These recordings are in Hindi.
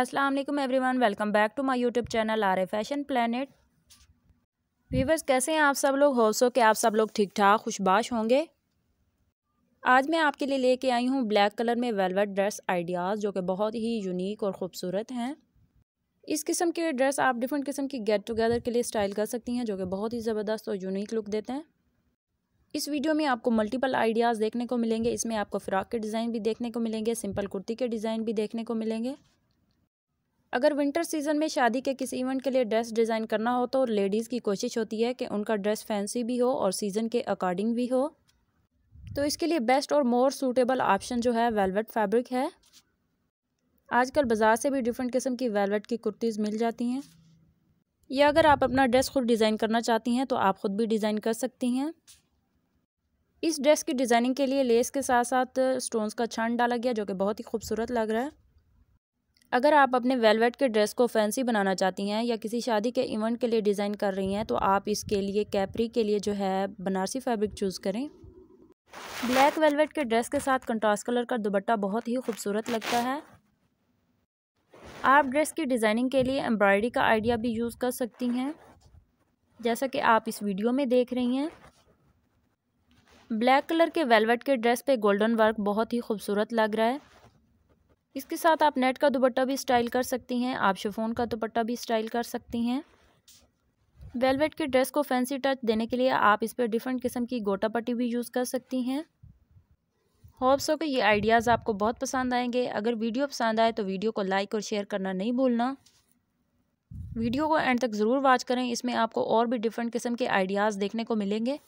Aslam everyone welcome back to my YouTube channel R A fashion planet viewers कैसे हैं आप सब लोग होप के कि आप सब लोग ठीक ठाक खुशबाश होंगे आज मैं आपके लिए लेके आई हूँ ब्लैक कलर में वेलवेट ड्रेस आइडियाज़ जो कि बहुत ही यूनिक और ख़ूबसूरत हैं इस किस्म के ड्रेस आप डिफरेंट किस्म की गेट टुगेदर के लिए स्टाइल कर सकती हैं जो कि बहुत ही ज़बरदस्त और यूनिक लुक देते हैं इस वीडियो में आपको मल्टीपल आइडियाज़ देखने को मिलेंगे इसमें आपको फ़्रॉक के डिज़ाइन भी देखने को मिलेंगे सिंपल कुर्ती के डिज़ाइन भी देखने को मिलेंगे अगर विंटर सीजन में शादी के किसी इवेंट के लिए ड्रेस डिज़ाइन करना हो तो लेडीज़ की कोशिश होती है कि उनका ड्रेस फैंसी भी हो और सीज़न के अकॉर्डिंग भी हो तो इसके लिए बेस्ट और मोर सूटेबल ऑप्शन जो है वेलवेट फैब्रिक है आजकल बाज़ार से भी डिफरेंट किस्म की वेलवेट की कुर्तीज़ मिल जाती हैं या अगर आप अपना ड्रेस खुद डिज़ाइन करना चाहती हैं तो आप ख़ुद भी डिज़ाइन कर सकती हैं इस ड्रेस की डिज़ाइनिंग के लिए लेस के साथ साथ स्टोन्स का छान डाला गया जो कि बहुत ही खूबसूरत लग रहा है अगर आप अपने वेलवेट के ड्रेस को फैंसी बनाना चाहती हैं या किसी शादी के इवेंट के लिए डिज़ाइन कर रही हैं तो आप इसके लिए कैपरी के लिए जो है बनारसी फैब्रिक चूज़ करें ब्लैक वेलवेट के ड्रेस के साथ कंट्रास्ट कलर का दुपट्टा बहुत ही खूबसूरत लगता है आप ड्रेस की डिज़ाइनिंग के लिए एम्ब्रॉयडरी का आइडिया भी यूज़ कर सकती हैं जैसा कि आप इस वीडियो में देख रही हैं ब्लैक कलर के वेलवेट के ड्रेस पे गोल्डन वर्क बहुत ही खूबसूरत लग रहा है इसके साथ आप नेट का दुपट्टा भी स्टाइल कर सकती हैं आप शिफोन का दुपट्टा भी स्टाइल कर सकती हैं वेलवेट के ड्रेस को फैंसी टच देने के लिए आप इस पर डिफरेंट किस्म की गोटा पट्टी भी यूज़ कर सकती हैं होप्स हो कि ये आइडियाज़ आपको बहुत पसंद आएंगे अगर वीडियो पसंद आए तो वीडियो को लाइक और शेयर करना नहीं भूलना वीडियो को एंड तक ज़रूर वॉच करें इसमें आपको और भी डिफरेंट किस्म के आइडियाज़ देखने को मिलेंगे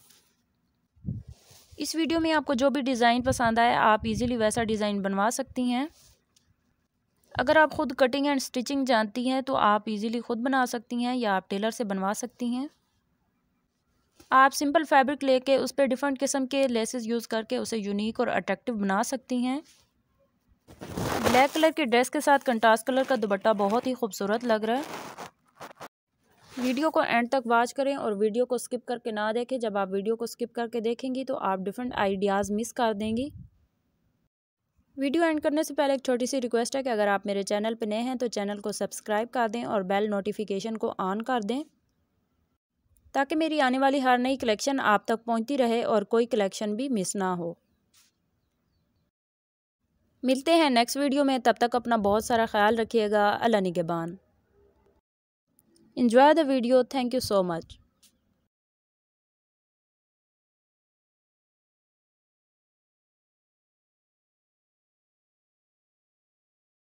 इस वीडियो में आपको जो भी डिज़ाइन पसंद आए आप इजीली वैसा डिज़ाइन बनवा सकती हैं अगर आप ख़ुद कटिंग एंड स्टिचिंग जानती हैं तो आप इजीली ख़ुद बना सकती हैं या आप टेलर से बनवा सकती हैं आप सिंपल फैब्रिक लेके उस पर डिफरेंट किस्म के लेसेस यूज़ करके उसे यूनिक और अट्रैक्टिव बना सकती हैं ब्लैक कलर की ड्रेस के साथ कंटास कलर का दुपट्टा बहुत ही खूबसूरत लग रहा है वीडियो को एंड तक वॉच करें और वीडियो को स्किप करके ना देखें जब आप वीडियो को स्किप करके देखेंगी तो आप डिफरेंट आइडियाज़ मिस कर देंगी वीडियो एंड करने से पहले एक छोटी सी रिक्वेस्ट है कि अगर आप मेरे चैनल पर नए हैं तो चैनल को सब्सक्राइब कर दें और बेल नोटिफिकेशन को ऑन कर दें ताकि मेरी आने वाली हर नई कलेक्शन आप तक पहुंचती रहे और कोई कलेक्शन भी मिस ना हो मिलते हैं नेक्स्ट वीडियो में तब तक अपना बहुत सारा ख्याल रखिएगा अल्लाह निगेबान enjoy the video thank you so much